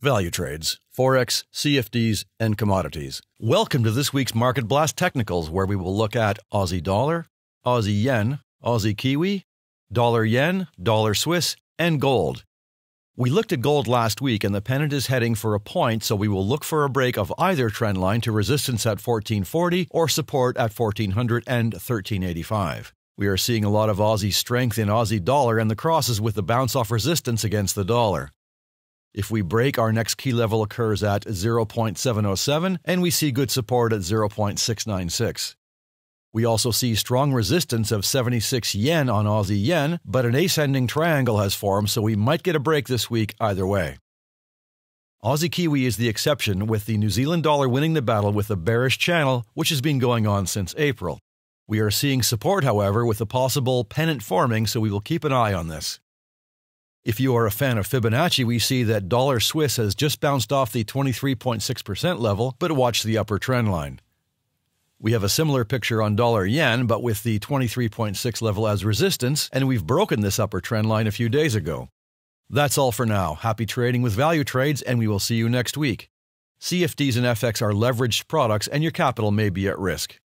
value trades, forex, CFDs, and commodities. Welcome to this week's Market Blast Technicals, where we will look at Aussie dollar, Aussie yen, Aussie kiwi, dollar yen, dollar Swiss, and gold. We looked at gold last week and the pennant is heading for a point, so we will look for a break of either trend line to resistance at 1440 or support at 1400 and 1385. We are seeing a lot of Aussie strength in Aussie dollar and the crosses with the bounce off resistance against the dollar. If we break, our next key level occurs at 0.707 and we see good support at 0.696. We also see strong resistance of 76 yen on Aussie yen, but an ascending triangle has formed, so we might get a break this week either way. Aussie Kiwi is the exception, with the New Zealand dollar winning the battle with a bearish channel, which has been going on since April. We are seeing support, however, with a possible pennant forming, so we will keep an eye on this. If you are a fan of Fibonacci, we see that dollar Swiss has just bounced off the 23.6% level, but watch the upper trend line. We have a similar picture on dollar yen, but with the 23.6 level as resistance, and we've broken this upper trend line a few days ago. That's all for now. Happy trading with value trades, and we will see you next week. CFDs and FX are leveraged products, and your capital may be at risk.